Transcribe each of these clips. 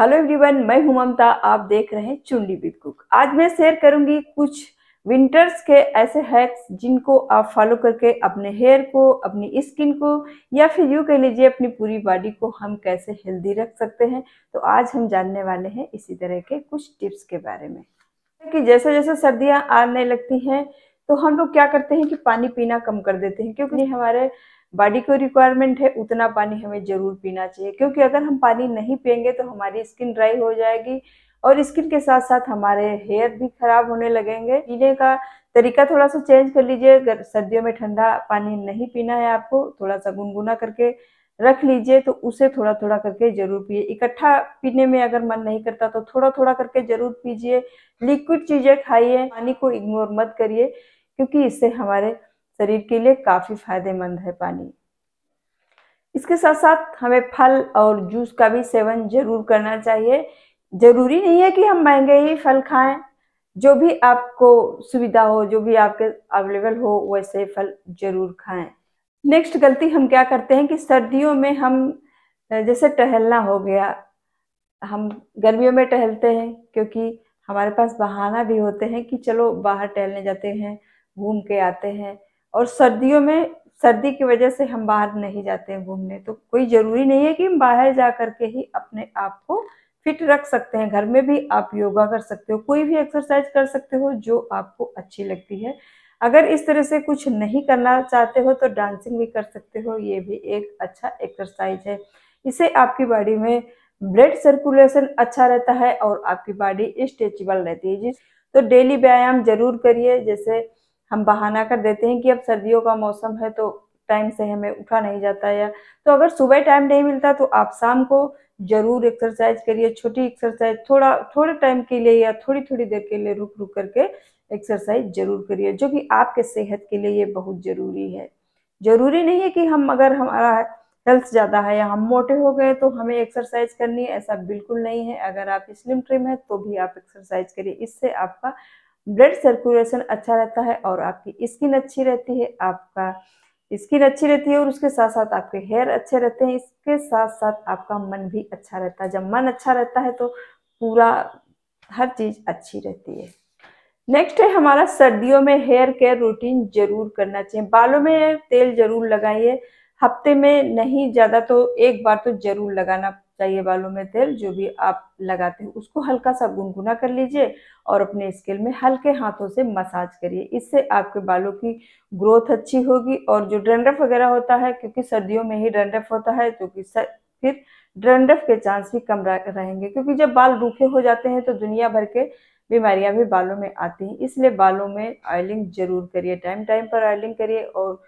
hello everyone मैं हूं ममता आप देख रहे हैं चुंडी विद कुक आज मैं शेयर करूंगी कुछ विंटर्स के ऐसे हैक्स जिनको आप फॉलो करके अपने हेयर को अपनी स्किन को या फिर यू कह लीजिए अपनी पूरी बॉडी को हम कैसे हेल्दी रख सकते हैं तो आज हम जानने वाले हैं इसी तरह के कुछ टिप्स के बारे में कि जैसे जैसे सर्दियाँ आने लगती हैं तो हम लोग क्या करते हैं कि पानी पीना कम कर देते हैं क्योंकि हमारे बॉडी को रिक्वायरमेंट है उतना पानी हमें ज़रूर पीना चाहिए क्योंकि अगर हम पानी नहीं पियेंगे तो हमारी स्किन ड्राई हो जाएगी और स्किन के साथ साथ हमारे हेयर भी खराब होने लगेंगे पीने का तरीका थोड़ा सा चेंज कर लीजिए अगर सर्दियों में ठंडा पानी नहीं पीना है आपको थोड़ा सा गुनगुना करके रख लीजिए तो उसे थोड़ा थोड़ा करके जरूर पिए इकट्ठा पीने में अगर मन नहीं करता तो थोड़ा थोड़ा करके जरूर पीजिए लिक्विड चीज़ें खाइए पानी को इग्नोर मत करिए क्योंकि इससे हमारे शरीर के लिए काफ़ी फायदेमंद है पानी इसके साथ साथ हमें फल और जूस का भी सेवन जरूर करना चाहिए जरूरी नहीं है कि हम महंगे ही फल खाएं जो भी आपको सुविधा हो जो भी आपके अवेलेबल हो वैसे फल जरूर खाएं नेक्स्ट गलती हम क्या करते हैं कि सर्दियों में हम जैसे टहलना हो गया हम गर्मियों में टहलते हैं क्योंकि हमारे पास बहाना भी होते हैं कि चलो बाहर टहलने जाते हैं घूम के आते हैं और सर्दियों में सर्दी की वजह से हम बाहर नहीं जाते हैं घूमने तो कोई ज़रूरी नहीं है कि हम बाहर जा कर के ही अपने आप को फिट रख सकते हैं घर में भी आप योगा कर सकते हो कोई भी एक्सरसाइज कर सकते हो जो आपको अच्छी लगती है अगर इस तरह से कुछ नहीं करना चाहते हो तो डांसिंग भी कर सकते हो ये भी एक अच्छा एक्सरसाइज है इससे आपकी बॉडी में ब्लड सर्कुलेशन अच्छा रहता है और आपकी बॉडी स्ट्रेचेबल रहती है जिस तो डेली व्यायाम जरूर करिए जैसे हम बहाना कर देते हैं कि अब सर्दियों का मौसम है तो टाइम से हमें उठा नहीं जाता या तो अगर सुबह टाइम नहीं मिलता तो आप शाम को जरूर एक्सरसाइज करिए छोटी एक्सरसाइज थोड़ा थोड़े टाइम के लिए या थोड़ी थोड़ी देर के लिए रुक रुक करके एक्सरसाइज जरूर करिए जो कि आपके सेहत के लिए ये बहुत ज़रूरी है ज़रूरी नहीं है कि हम अगर हमारा हेल्थ ज़्यादा है या हम मोटे हो गए तो हमें एक्सरसाइज करनी है ऐसा बिल्कुल नहीं है अगर आप स्लिम ट्रिम है तो भी आप एक्सरसाइज करिए इससे आपका ब्लड सर्कुलेशन अच्छा रहता है और आपकी स्किन अच्छी रहती है आपका स्किन अच्छी रहती है और उसके साथ साथ आपके हेयर अच्छे रहते हैं इसके साथ साथ आपका मन भी अच्छा रहता है जब मन अच्छा रहता है तो पूरा हर चीज़ अच्छी रहती है नेक्स्ट है हमारा सर्दियों में हेयर केयर रूटीन जरूर करना चाहिए बालों में तेल जरूर लगाइए हफ्ते में नहीं ज़्यादा तो एक बार तो जरूर लगाना चाहिए बालों में तेल जो भी आप लगाते हो उसको हल्का सा गुनगुना कर लीजिए और अपने स्किन में हल्के हाथों से मसाज करिए इससे आपके बालों की ग्रोथ अच्छी होगी और जो ड्रेंडफ वगैरह होता है क्योंकि सर्दियों में ही ड्रेंडफ होता है क्योंकि कि फिर ड्रेंडफ के चांस भी कम रहेंगे क्योंकि जब बाल रूखे हो जाते हैं तो दुनिया भर के बीमारियां भी बालों में आती हैं इसलिए बालों में ऑयलिंग जरूर करिए टाइम टाइम पर ऑयलिंग करिए और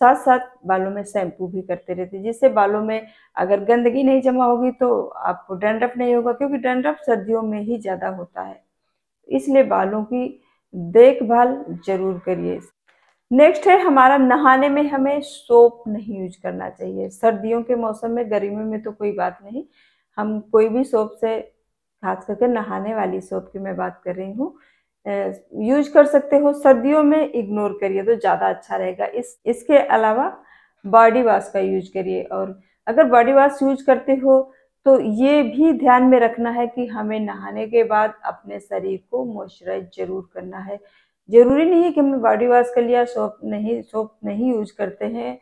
साथ साथ बालों में शैम्पू भी करते रहते जिससे बालों में अगर गंदगी नहीं जमा होगी तो आपको डेंड्रफ नहीं होगा क्योंकि डेंड्रफ सर्दियों में ही ज़्यादा होता है इसलिए बालों की देखभाल जरूर करिए नेक्स्ट है हमारा नहाने में हमें सोप नहीं यूज करना चाहिए सर्दियों के मौसम में गर्मियों में तो कोई बात नहीं हम कोई भी सोप से खास करके नहाने वाली सोप की मैं बात कर रही हूँ यूज कर सकते हो सर्दियों में इग्नोर करिए तो ज़्यादा अच्छा रहेगा इस इसके अलावा बॉडी वाश का यूज करिए और अगर बॉडी वाश यूज करते हो तो ये भी ध्यान में रखना है कि हमें नहाने के बाद अपने शरीर को मॉइस्चराइज जरूर करना है ज़रूरी नहीं है कि हमने बॉडी वाश कर लिया सोप नहीं सोप नहीं यूज करते हैं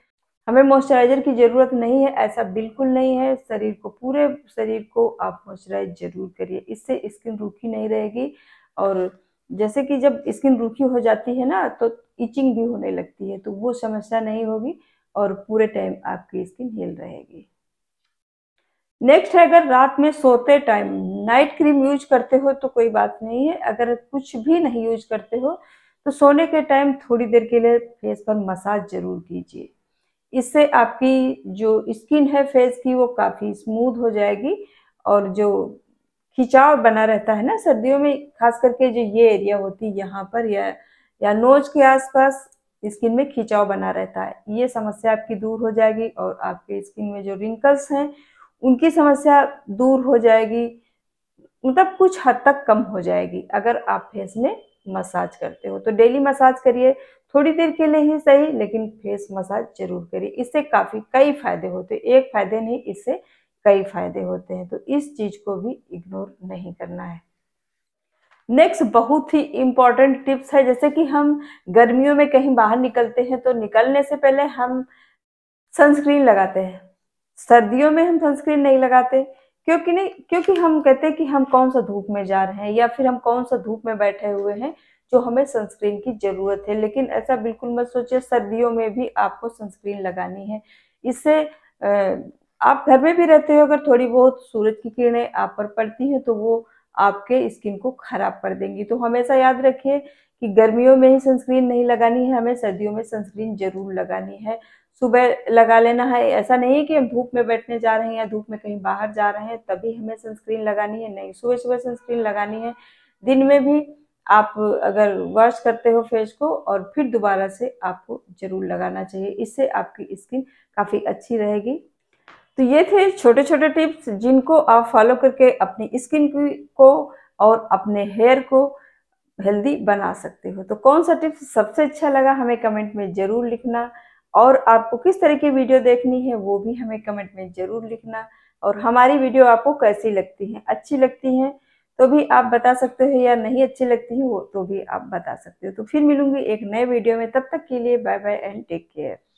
हमें मॉइस्चराइजर की ज़रूरत नहीं है ऐसा बिल्कुल नहीं है शरीर को पूरे शरीर को आप मॉइस्चराइज जरूर करिए इससे स्किन रूखी नहीं रहेगी और जैसे कि जब स्किन रूखी हो जाती है ना तो इचिंग भी होने लगती है तो वो समस्या नहीं होगी और पूरे टाइम आपकी स्किन हिल रहेगी नेक्स्ट है अगर रात में सोते टाइम नाइट क्रीम यूज करते हो तो कोई बात नहीं है अगर कुछ भी नहीं यूज करते हो तो सोने के टाइम थोड़ी देर के लिए फेस पर मसाज जरूर कीजिए इससे आपकी जो स्किन है फेस की वो काफ़ी स्मूथ हो जाएगी और जो खिंचाव बना रहता है ना सर्दियों में खास करके जो ये एरिया होती है यहाँ पर या या नोज के आसपास स्किन में खिंचाव बना रहता है ये समस्या आपकी दूर हो जाएगी और आपके स्किन में जो रिंकल्स हैं उनकी समस्या दूर हो जाएगी मतलब कुछ हद तक कम हो जाएगी अगर आप फेस में मसाज करते हो तो डेली मसाज करिए थोड़ी देर के लिए ही सही लेकिन फेस मसाज जरूर करिए इससे काफ़ी कई फायदे होते एक फायदे नहीं इससे कई फायदे होते हैं तो इस चीज को भी इग्नोर नहीं करना है नेक्स्ट बहुत ही इम्पॉर्टेंट टिप्स है जैसे कि हम गर्मियों में कहीं बाहर निकलते हैं तो निकलने से पहले हम सनस्क्रीन लगाते हैं सर्दियों में हम सनस्क्रीन नहीं लगाते क्योंकि नहीं क्योंकि हम कहते हैं कि हम कौन सा धूप में जा रहे हैं या फिर हम कौन सा धूप में बैठे हुए हैं जो हमें सनस्क्रीन की ज़रूरत है लेकिन ऐसा बिल्कुल मत सोचिए सर्दियों में भी आपको सनस्क्रीन लगानी है इससे आप घर में भी रहते हो अगर थोड़ी बहुत सूरज की किरणें आप पर पड़ती हैं तो वो आपके स्किन को खराब कर देंगी तो हमेशा याद रखिए कि गर्मियों में ही सनस्क्रीन नहीं लगानी है हमें सर्दियों में सनस्क्रीन जरूर लगानी है सुबह लगा लेना है ऐसा नहीं है कि हम धूप में बैठने जा रहे हैं या धूप में कहीं बाहर जा रहे हैं तभी हमें सनस्क्रीन लगानी है नहीं सुबह सुबह सनस्क्रीन लगानी है दिन में भी आप अगर वॉश करते हो फेस को और फिर दोबारा से आपको जरूर लगाना चाहिए इससे आपकी स्किन काफ़ी अच्छी रहेगी तो ये थे छोटे छोटे टिप्स जिनको आप फॉलो करके अपनी स्किन को और अपने हेयर को हेल्दी बना सकते हो तो कौन सा टिप्स सबसे अच्छा लगा हमें कमेंट में ज़रूर लिखना और आपको किस तरह की वीडियो देखनी है वो भी हमें कमेंट में ज़रूर लिखना और हमारी वीडियो आपको कैसी लगती है अच्छी लगती है तो भी आप बता सकते हो या नहीं अच्छी लगती है वो तो भी आप बता सकते हो तो फिर मिलूंगी एक नए वीडियो में तब तक के लिए bye bye and take care